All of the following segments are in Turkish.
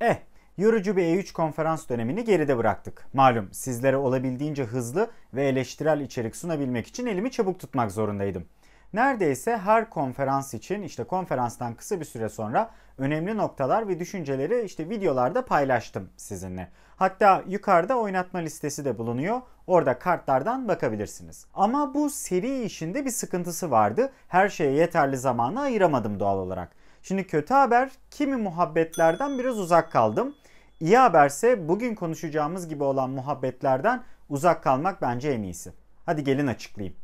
Eh, yorucu bir E3 konferans dönemini geride bıraktık. Malum sizlere olabildiğince hızlı ve eleştirel içerik sunabilmek için elimi çabuk tutmak zorundaydım. Neredeyse her konferans için işte konferanstan kısa bir süre sonra önemli noktalar ve düşünceleri işte videolarda paylaştım sizinle. Hatta yukarıda oynatma listesi de bulunuyor. Orada kartlardan bakabilirsiniz. Ama bu seri işinde bir sıkıntısı vardı. Her şeye yeterli zamanı ayıramadım doğal olarak. Şimdi kötü haber kimi muhabbetlerden biraz uzak kaldım. İyi haberse bugün konuşacağımız gibi olan muhabbetlerden uzak kalmak bence en iyisi. Hadi gelin açıklayayım.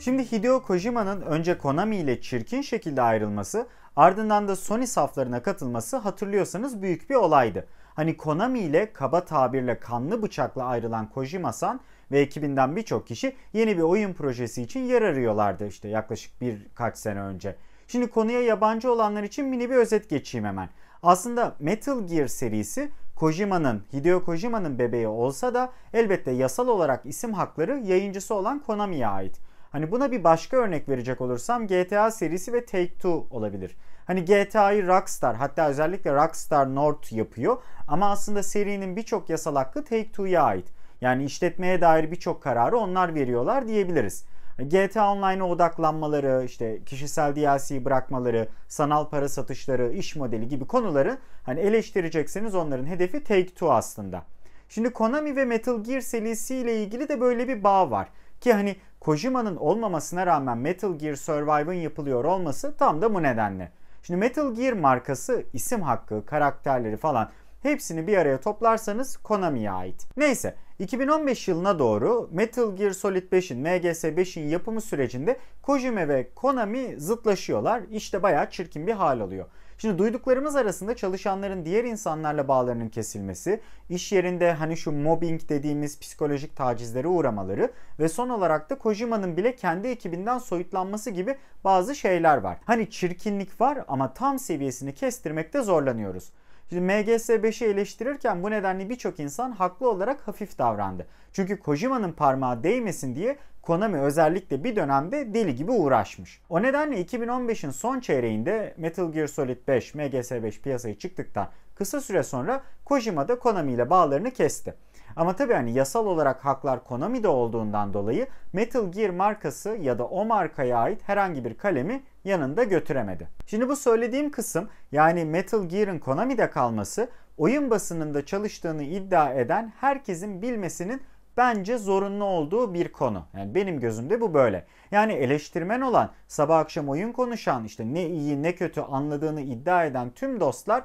Şimdi Hideo Kojima'nın önce Konami ile çirkin şekilde ayrılması, ardından da Sony saflarına katılması hatırlıyorsanız büyük bir olaydı. Hani Konami ile kaba tabirle kanlı bıçakla ayrılan Kojima-san ve ekibinden birçok kişi yeni bir oyun projesi için yer arıyorlardı işte yaklaşık birkaç sene önce. Şimdi konuya yabancı olanlar için mini bir özet geçeyim hemen. Aslında Metal Gear serisi Kojima'nın, Hideo Kojima'nın bebeği olsa da elbette yasal olarak isim hakları yayıncısı olan Konami'ye ait. Hani buna bir başka örnek verecek olursam GTA serisi ve Take-Two olabilir. Hani GTA'yı Rockstar hatta özellikle Rockstar North yapıyor ama aslında serinin birçok yasal hakkı Take-Two'ya ait. Yani işletmeye dair birçok kararı onlar veriyorlar diyebiliriz. GTA Online'a odaklanmaları, işte kişisel DLC'yi bırakmaları, sanal para satışları, iş modeli gibi konuları hani eleştirecekseniz onların hedefi Take-Two aslında. Şimdi Konami ve Metal Gear ile ilgili de böyle bir bağ var. Ki hani Kojima'nın olmamasına rağmen Metal Gear Survive'ın yapılıyor olması tam da bu nedenle. Şimdi Metal Gear markası, isim hakkı, karakterleri falan hepsini bir araya toplarsanız Konami'ye ait. Neyse 2015 yılına doğru Metal Gear Solid 5'in, MGS 5'in yapımı sürecinde Kojima ve Konami zıtlaşıyorlar. İşte bayağı çirkin bir hal alıyor. Şimdi duyduklarımız arasında çalışanların diğer insanlarla bağlarının kesilmesi, iş yerinde hani şu mobbing dediğimiz psikolojik tacizlere uğramaları ve son olarak da Kojima'nın bile kendi ekibinden soyutlanması gibi bazı şeyler var. Hani çirkinlik var ama tam seviyesini kestirmekte zorlanıyoruz. Şimdi MGS 5'i eleştirirken bu nedenle birçok insan haklı olarak hafif davrandı. Çünkü Kojima'nın parmağı değmesin diye Konami özellikle bir dönemde deli gibi uğraşmış. O nedenle 2015'in son çeyreğinde Metal Gear Solid 5, MGS 5 piyasaya çıktıktan kısa süre sonra Kojima da Konami ile bağlarını kesti. Ama tabii hani yasal olarak haklar Konami'de olduğundan dolayı Metal Gear markası ya da o markaya ait herhangi bir kalemi yanında götüremedi. Şimdi bu söylediğim kısım yani Metal Gear'ın Konami'de kalması oyun basınında çalıştığını iddia eden herkesin bilmesinin bence zorunlu olduğu bir konu. Yani benim gözümde bu böyle. Yani eleştirmen olan, sabah akşam oyun konuşan, işte ne iyi ne kötü anladığını iddia eden tüm dostlar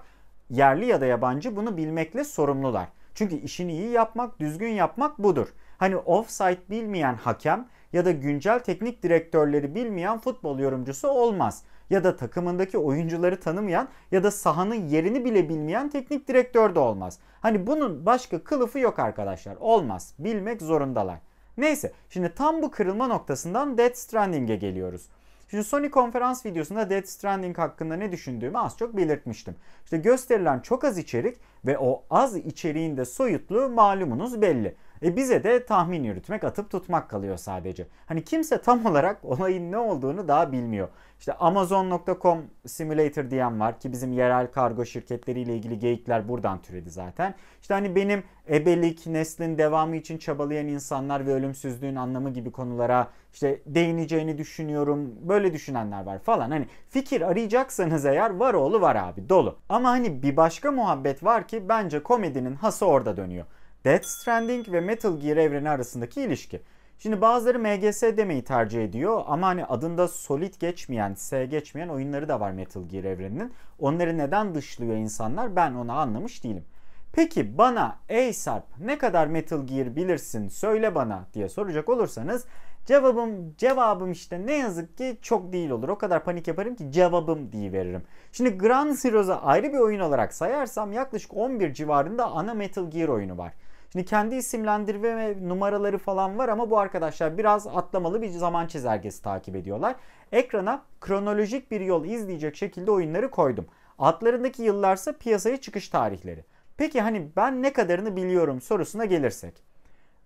yerli ya da yabancı bunu bilmekle sorumlular. Çünkü işini iyi yapmak, düzgün yapmak budur. Hani offside bilmeyen hakem ya da güncel teknik direktörleri bilmeyen futbol yorumcusu olmaz. Ya da takımındaki oyuncuları tanımayan ya da sahanın yerini bile bilmeyen teknik direktör de olmaz. Hani bunun başka kılıfı yok arkadaşlar. Olmaz. Bilmek zorundalar. Neyse şimdi tam bu kırılma noktasından dead Stranding'e geliyoruz. Şimdi Sony konferans videosunda Death Stranding hakkında ne düşündüğümü az çok belirtmiştim. İşte gösterilen çok az içerik ve o az içeriğin de soyutluğu malumunuz belli. E bize de tahmin yürütmek, atıp tutmak kalıyor sadece. Hani kimse tam olarak olayın ne olduğunu daha bilmiyor. İşte Amazon.com Simulator diyen var ki bizim yerel kargo şirketleriyle ilgili geyikler buradan türedi zaten. İşte hani benim ebelik, neslin devamı için çabalayan insanlar ve ölümsüzlüğün anlamı gibi konulara işte değineceğini düşünüyorum. Böyle düşünenler var falan. Hani fikir arayacaksanız eğer var oğlu var abi dolu. Ama hani bir başka muhabbet var ki bence komedinin hası orada dönüyor. Death Stranding ve Metal Gear evreni arasındaki ilişki. Şimdi bazıları MGS demeyi tercih ediyor ama hani adında Solid geçmeyen, S geçmeyen oyunları da var Metal Gear evreninin. Onları neden dışlıyor insanlar ben onu anlamış değilim. Peki bana ey Sarp ne kadar Metal Gear bilirsin söyle bana diye soracak olursanız cevabım cevabım işte ne yazık ki çok değil olur. O kadar panik yaparım ki cevabım diye veririm. Şimdi Grand Heroes'a ayrı bir oyun olarak sayarsam yaklaşık 11 civarında ana Metal Gear oyunu var. Şimdi kendi isimlendirme numaraları falan var ama bu arkadaşlar biraz atlamalı bir zaman çizelgesi takip ediyorlar. Ekrana kronolojik bir yol izleyecek şekilde oyunları koydum. Atlarındaki yıllarsa piyasaya çıkış tarihleri. Peki hani ben ne kadarını biliyorum sorusuna gelirsek.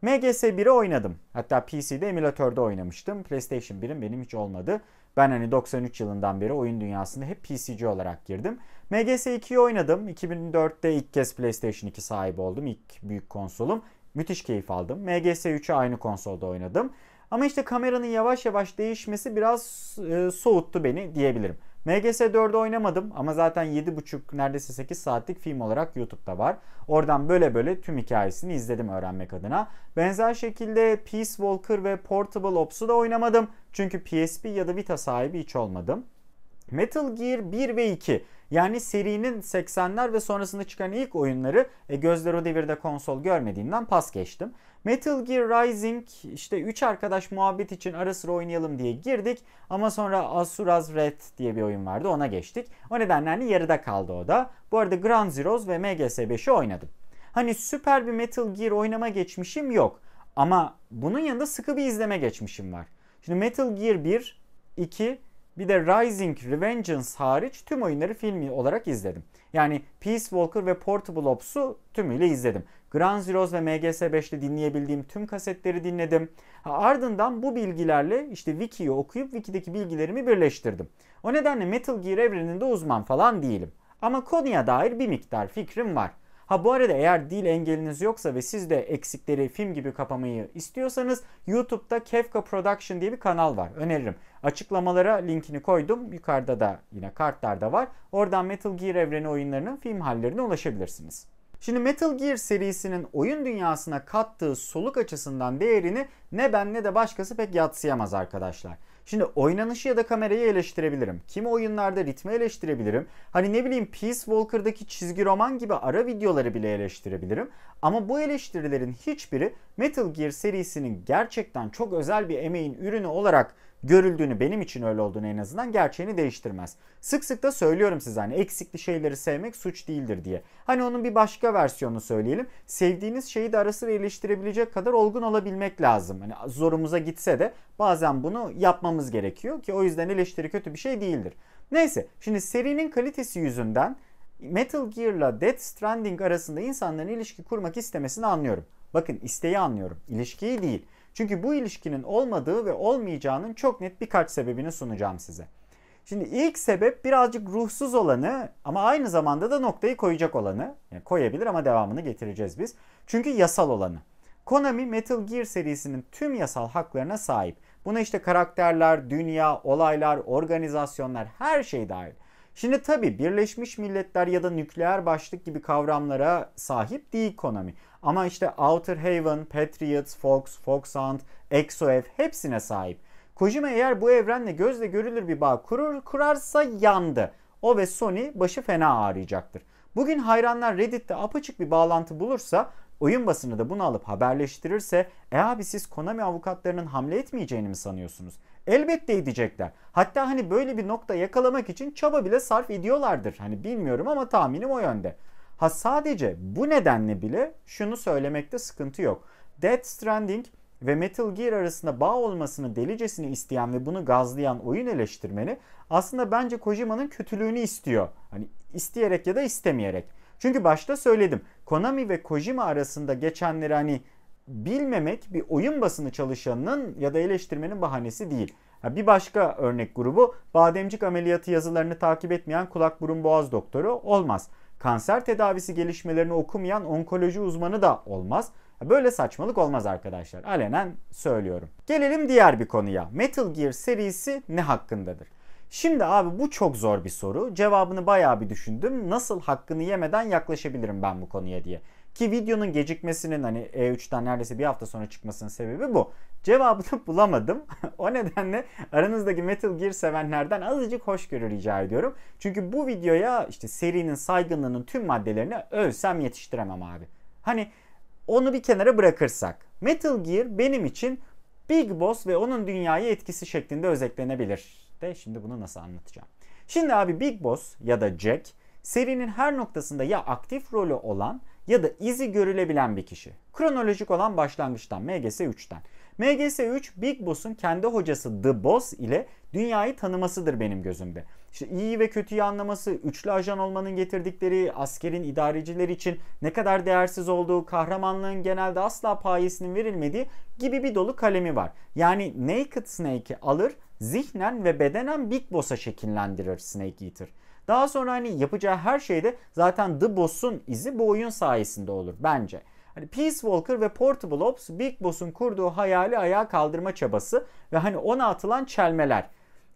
MGS 1'i oynadım. Hatta PC'de emülatörde oynamıştım. PlayStation 1'in benim hiç olmadı. Ben hani 93 yılından beri oyun dünyasında hep PC'ci olarak girdim. MGS 2'yi oynadım. 2004'te ilk kez PlayStation 2 sahibi oldum. İlk büyük konsolum. Müthiş keyif aldım. MGS 3'ü aynı konsolda oynadım. Ama işte kameranın yavaş yavaş değişmesi biraz e, soğuttu beni diyebilirim. MGS 4'ü oynamadım ama zaten 7,5 neredeyse 8 saatlik film olarak YouTube'da var. Oradan böyle böyle tüm hikayesini izledim öğrenmek adına. Benzer şekilde Peace Walker ve Portable Ops'u da oynamadım. Çünkü PSP ya da Vita sahibi hiç olmadım. Metal Gear 1 ve 2. Yani serinin 80'ler ve sonrasında çıkan ilk oyunları e, gözler o devirde konsol görmediğimden pas geçtim. Metal Gear Rising işte 3 arkadaş muhabbet için ara sıra oynayalım diye girdik ama sonra Asuras Red diye bir oyun vardı ona geçtik. O nedenle hani yarıda kaldı o da. Bu arada Ground Zeroes ve MGS 5'i oynadım. Hani süper bir Metal Gear oynama geçmişim yok. Ama bunun yanında sıkı bir izleme geçmişim var. Şimdi Metal Gear 1, 2 bir de Rising Revengeance hariç tüm oyunları filmi olarak izledim. Yani Peace Walker ve Portable Ops'u tümüyle izledim. Ground Zeroes ve MGS 5'te dinleyebildiğim tüm kasetleri dinledim. Ha, ardından bu bilgilerle işte Wiki'yi okuyup Wiki'deki bilgilerimi birleştirdim. O nedenle Metal Gear evreninde uzman falan değilim. Ama konuya dair bir miktar fikrim var. Ha bu arada eğer dil engeliniz yoksa ve siz de eksikleri film gibi kapamayı istiyorsanız YouTube'da Kefka Production diye bir kanal var. Öneririm. Açıklamalara linkini koydum. Yukarıda da yine kartlarda var. Oradan Metal Gear evreni oyunlarının film hallerine ulaşabilirsiniz. Şimdi Metal Gear serisinin oyun dünyasına kattığı soluk açısından değerini ne ben ne de başkası pek yatsıyamaz arkadaşlar. Şimdi oynanışı ya da kamerayı eleştirebilirim. Kimi oyunlarda ritmi eleştirebilirim. Hani ne bileyim Peace Walker'daki çizgi roman gibi ara videoları bile eleştirebilirim. Ama bu eleştirilerin hiçbiri Metal Gear serisinin gerçekten çok özel bir emeğin ürünü olarak görüldüğünü benim için öyle olduğunu en azından gerçeğini değiştirmez. Sık sık da söylüyorum size hani eksikli şeyleri sevmek suç değildir diye. Hani onun bir başka versiyonunu söyleyelim. Sevdiğiniz şeyi de ara sıra eleştirebilecek kadar olgun olabilmek lazım. Hani zorumuza gitse de bazen bunu yapmamız gerekiyor ki o yüzden eleştiri kötü bir şey değildir. Neyse şimdi serinin kalitesi yüzünden Metal Gear'la Death Stranding arasında insanların ilişki kurmak istemesini anlıyorum. Bakın isteği anlıyorum. İlişkiyi değil. Çünkü bu ilişkinin olmadığı ve olmayacağının çok net birkaç sebebini sunacağım size. Şimdi ilk sebep birazcık ruhsuz olanı ama aynı zamanda da noktayı koyacak olanı. Yani koyabilir ama devamını getireceğiz biz. Çünkü yasal olanı. Konami Metal Gear serisinin tüm yasal haklarına sahip. Buna işte karakterler, dünya, olaylar, organizasyonlar her şey dahil. Şimdi tabi Birleşmiş Milletler ya da nükleer başlık gibi kavramlara sahip değil Konami. Ama işte Outer Haven, Patriots, Fox, Fox Hunt, ExoF hepsine sahip. Kojima eğer bu evrenle gözle görülür bir bağ kurur, kurarsa yandı. O ve Sony başı fena ağrıyacaktır. Bugün hayranlar Reddit'te apaçık bir bağlantı bulursa Oyun basını da bunu alıp haberleştirirse e abi siz Konami avukatlarının hamle etmeyeceğini mi sanıyorsunuz? Elbette edecekler. Hatta hani böyle bir nokta yakalamak için çaba bile sarf ediyorlardır. Hani bilmiyorum ama tahminim o yönde. Ha sadece bu nedenle bile şunu söylemekte sıkıntı yok. Death Stranding ve Metal Gear arasında bağ olmasını delicesini isteyen ve bunu gazlayan oyun eleştirmeni aslında bence Kojima'nın kötülüğünü istiyor. Hani isteyerek ya da istemeyerek. Çünkü başta söyledim. Konami ve Kojima arasında geçenleri hani bilmemek bir oyun basını çalışanının ya da eleştirmenin bahanesi değil. Bir başka örnek grubu bademcik ameliyatı yazılarını takip etmeyen kulak burun boğaz doktoru olmaz kanser tedavisi gelişmelerini okumayan onkoloji uzmanı da olmaz. Böyle saçmalık olmaz arkadaşlar. Alenen söylüyorum. Gelelim diğer bir konuya. Metal Gear serisi ne hakkındadır? Şimdi abi bu çok zor bir soru. Cevabını bayağı bir düşündüm. Nasıl hakkını yemeden yaklaşabilirim ben bu konuya diye. Ki videonun gecikmesinin hani E3'ten neredeyse bir hafta sonra çıkmasının sebebi bu. Cevabını bulamadım. o nedenle aranızdaki Metal Gear sevenlerden azıcık hoşgörü rica ediyorum. Çünkü bu videoya işte serinin saygınlığının tüm maddelerini ölsem yetiştiremem abi. Hani onu bir kenara bırakırsak. Metal Gear benim için Big Boss ve onun dünyayı etkisi şeklinde özetlenebilir. De şimdi bunu nasıl anlatacağım. Şimdi abi Big Boss ya da Jack serinin her noktasında ya aktif rolü olan ya da izi görülebilen bir kişi. Kronolojik olan başlangıçtan MGS 3'ten. MGS 3 Big Boss'un kendi hocası The Boss ile dünyayı tanımasıdır benim gözümde. İşte iyi ve kötüyü anlaması, üçlü ajan olmanın getirdikleri, askerin idareciler için ne kadar değersiz olduğu, kahramanlığın genelde asla payesinin verilmediği gibi bir dolu kalemi var. Yani Naked Snake'i alır zihnen ve bedenen Big Boss'a şekillendirir Snake Eater. Daha sonra hani yapacağı her şeyde zaten The Boss'un izi bu oyun sayesinde olur bence. Hani Peace Walker ve Portable Ops Big Boss'un kurduğu hayali ayağa kaldırma çabası ve hani ona atılan çelmeler.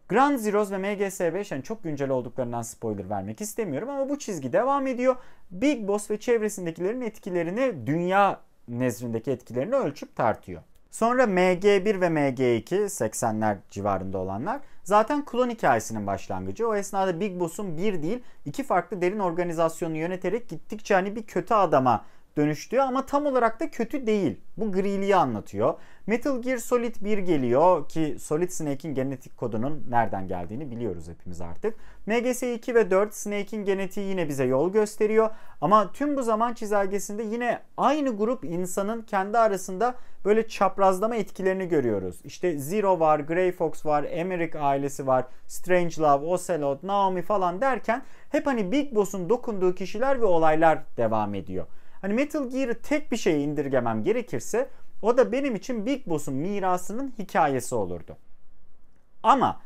Grand Zeroes ve MGS5 yani çok güncel olduklarından spoiler vermek istemiyorum ama bu çizgi devam ediyor. Big Boss ve çevresindekilerin etkilerini dünya nezrindeki etkilerini ölçüp tartıyor. Sonra MG1 ve MG2 80'ler civarında olanlar zaten klon hikayesinin başlangıcı. O esnada Big Boss'un bir değil iki farklı derin organizasyonu yöneterek gittikçe hani bir kötü adama dönüştüğü ama tam olarak da kötü değil. Bu griliği anlatıyor. Metal Gear Solid 1 geliyor ki Solid Snake'in genetik kodunun nereden geldiğini biliyoruz hepimiz artık. MGS 2 ve 4 Snake'in genetiği yine bize yol gösteriyor. Ama tüm bu zaman çizelgesinde yine aynı grup insanın kendi arasında böyle çaprazlama etkilerini görüyoruz. İşte Zero var, Grey Fox var, Emmerich ailesi var, Strange Love, Ocelot, Naomi falan derken hep hani Big Boss'un dokunduğu kişiler ve olaylar devam ediyor. Hani Metal Gear'ı tek bir şeye indirgemem gerekirse o da benim için Big Boss'un mirasının hikayesi olurdu. Ama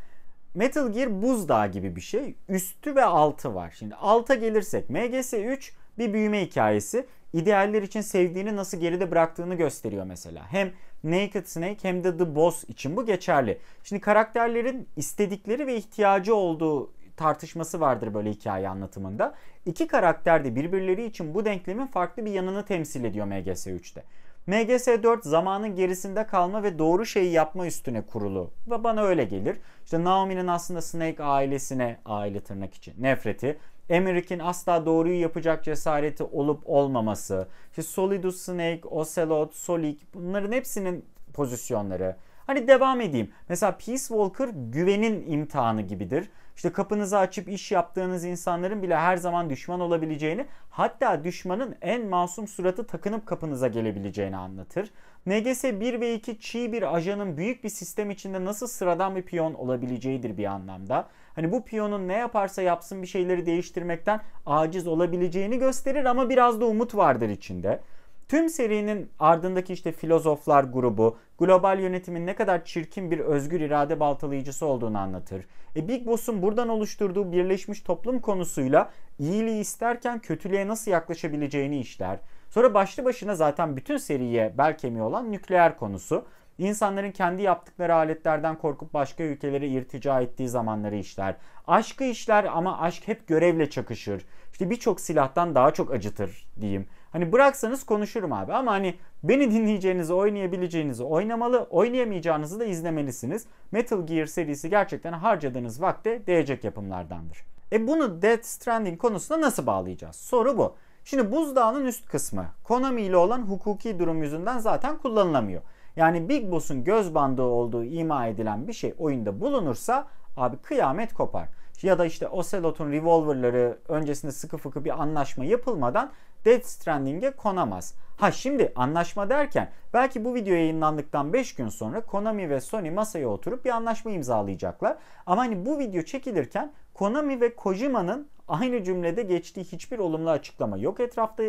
Metal Gear buzdağı gibi bir şey. Üstü ve altı var. Şimdi alta gelirsek MGS 3 bir büyüme hikayesi. İdealler için sevdiğini nasıl geride bıraktığını gösteriyor mesela. Hem Naked Snake hem de The Boss için bu geçerli. Şimdi karakterlerin istedikleri ve ihtiyacı olduğu tartışması vardır böyle hikaye anlatımında. İki karakter de birbirleri için bu denklemin farklı bir yanını temsil ediyor MGS 3'te. MGS 4 zamanın gerisinde kalma ve doğru şeyi yapma üstüne kurulu. Ve bana öyle gelir. İşte Naomi'nin aslında Snake ailesine, aile tırnak için nefreti. Emmerich asla doğruyu yapacak cesareti olup olmaması. İşte Solidus Snake, Ocelot, Solik bunların hepsinin pozisyonları. Hani devam edeyim. Mesela Peace Walker güvenin imtihanı gibidir işte kapınızı açıp iş yaptığınız insanların bile her zaman düşman olabileceğini hatta düşmanın en masum suratı takınıp kapınıza gelebileceğini anlatır. NGS 1 ve 2 çiğ bir ajanın büyük bir sistem içinde nasıl sıradan bir piyon olabileceğidir bir anlamda. Hani bu piyonun ne yaparsa yapsın bir şeyleri değiştirmekten aciz olabileceğini gösterir ama biraz da umut vardır içinde. Tüm serinin ardındaki işte filozoflar grubu, global yönetimin ne kadar çirkin bir özgür irade baltalayıcısı olduğunu anlatır. E Big Boss'un buradan oluşturduğu birleşmiş toplum konusuyla iyiliği isterken kötülüğe nasıl yaklaşabileceğini işler. Sonra başlı başına zaten bütün seriye bel kemiği olan nükleer konusu. İnsanların kendi yaptıkları aletlerden korkup başka ülkelere irtica ettiği zamanları işler. Aşkı işler ama aşk hep görevle çakışır. İşte birçok silahtan daha çok acıtır diyeyim. Hani bıraksanız konuşurum abi ama hani beni dinleyeceğinizi, oynayabileceğinizi oynamalı, oynayamayacağınızı da izlemelisiniz. Metal Gear serisi gerçekten harcadığınız vakte değecek yapımlardandır. E bunu Death Stranding konusuna nasıl bağlayacağız? Soru bu. Şimdi buzdağının üst kısmı Konami ile olan hukuki durum yüzünden zaten kullanılamıyor. Yani Big Boss'un göz bandı olduğu ima edilen bir şey oyunda bulunursa abi kıyamet kopar. Ya da işte Ocelot'un revolverları öncesinde sıkı fıkı bir anlaşma yapılmadan Death Stranding'e konamaz. Ha şimdi anlaşma derken belki bu video yayınlandıktan 5 gün sonra Konami ve Sony masaya oturup bir anlaşma imzalayacaklar. Ama hani bu video çekilirken Konami ve Kojima'nın aynı cümlede geçtiği hiçbir olumlu açıklama yok etrafta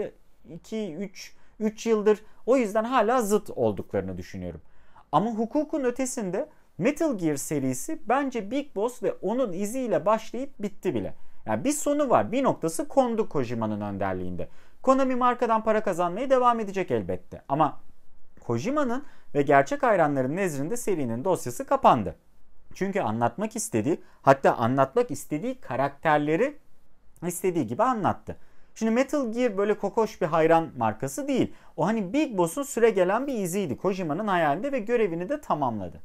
2 3 3 yıldır. O yüzden hala zıt olduklarını düşünüyorum. Ama hukukun ötesinde Metal Gear serisi bence Big Boss ve onun iziyle başlayıp bitti bile. Yani bir sonu var. Bir noktası kondu Kojima'nın önderliğinde. Konami markadan para kazanmaya devam edecek elbette. Ama Kojima'nın ve gerçek hayranların nezdinde serinin dosyası kapandı. Çünkü anlatmak istediği, hatta anlatmak istediği karakterleri istediği gibi anlattı. Şimdi Metal Gear böyle kokoş bir hayran markası değil. O hani Big Boss'un süre gelen bir iziydi Kojima'nın hayalinde ve görevini de tamamladı.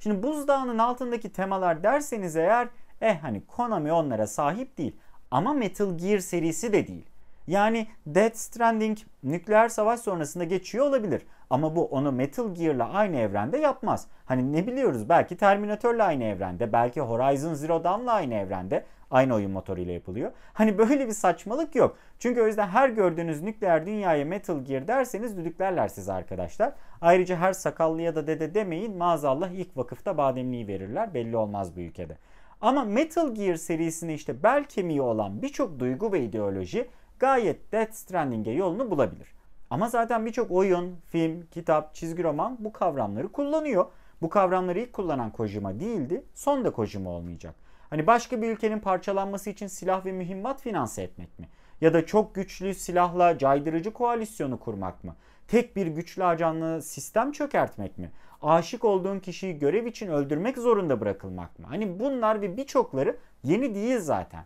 Şimdi buzdağının altındaki temalar derseniz eğer eh hani Konami onlara sahip değil. Ama Metal Gear serisi de değil. Yani Death Stranding nükleer savaş sonrasında geçiyor olabilir. Ama bu onu Metal Gear'la aynı evrende yapmaz. Hani ne biliyoruz belki Terminator'la aynı evrende, belki Horizon Zero Dawn'la aynı evrende aynı oyun motoruyla yapılıyor. Hani böyle bir saçmalık yok. Çünkü o yüzden her gördüğünüz nükleer dünyaya Metal Gear derseniz düdüklerler size arkadaşlar. Ayrıca her sakallıya da dede demeyin maazallah ilk vakıfta bademliği verirler belli olmaz bu ülkede. Ama Metal Gear serisine işte bel kemiği olan birçok duygu ve ideoloji gayet Death Stranding'e yolunu bulabilir. Ama zaten birçok oyun, film, kitap, çizgi roman bu kavramları kullanıyor. Bu kavramları ilk kullanan Kojima değildi, son da Kojima olmayacak. Hani başka bir ülkenin parçalanması için silah ve mühimmat finanse etmek mi? Ya da çok güçlü silahla caydırıcı koalisyonu kurmak mı? Tek bir güçlü ajanlı sistem çökertmek mi? Aşık olduğun kişiyi görev için öldürmek zorunda bırakılmak mı? Hani bunlar ve birçokları yeni değil zaten.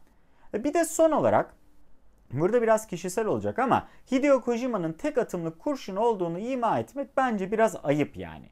E bir de son olarak Burada biraz kişisel olacak ama Hideo Kojima'nın tek atımlık kurşun olduğunu ima etmek bence biraz ayıp yani.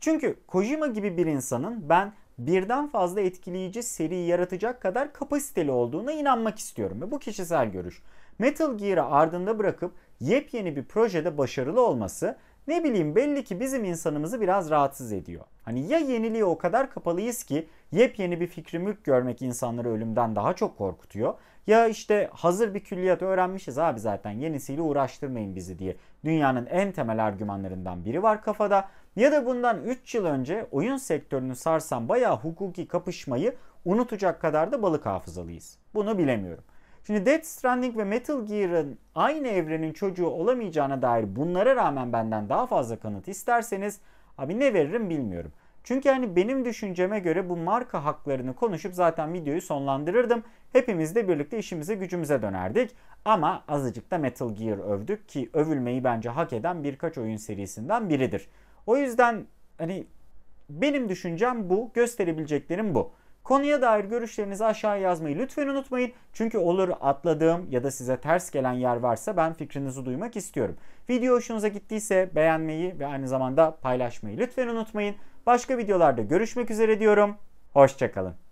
Çünkü Kojima gibi bir insanın ben birden fazla etkileyici seri yaratacak kadar kapasiteli olduğuna inanmak istiyorum ve bu kişisel görüş. Metal Gear'ı ardında bırakıp yepyeni bir projede başarılı olması ne bileyim belli ki bizim insanımızı biraz rahatsız ediyor. Hani ya yeniliğe o kadar kapalıyız ki yepyeni bir fikri mülk görmek insanları ölümden daha çok korkutuyor ya işte hazır bir külliyat öğrenmişiz abi zaten yenisiyle uğraştırmayın bizi diye dünyanın en temel argümanlarından biri var kafada. Ya da bundan 3 yıl önce oyun sektörünü sarsan bayağı hukuki kapışmayı unutacak kadar da balık hafızalıyız. Bunu bilemiyorum. Şimdi Death Stranding ve Metal Gear'ın aynı evrenin çocuğu olamayacağına dair bunlara rağmen benden daha fazla kanıt isterseniz abi ne veririm bilmiyorum. Çünkü hani benim düşünceme göre bu marka haklarını konuşup zaten videoyu sonlandırırdım. Hepimiz de birlikte işimize gücümüze dönerdik. Ama azıcık da Metal Gear övdük ki övülmeyi bence hak eden birkaç oyun serisinden biridir. O yüzden hani benim düşüncem bu, gösterebileceklerim bu. Konuya dair görüşlerinizi aşağıya yazmayı lütfen unutmayın. Çünkü olur atladığım ya da size ters gelen yer varsa ben fikrinizi duymak istiyorum. Video hoşunuza gittiyse beğenmeyi ve aynı zamanda paylaşmayı lütfen unutmayın. Başka videolarda görüşmek üzere diyorum. Hoşçakalın.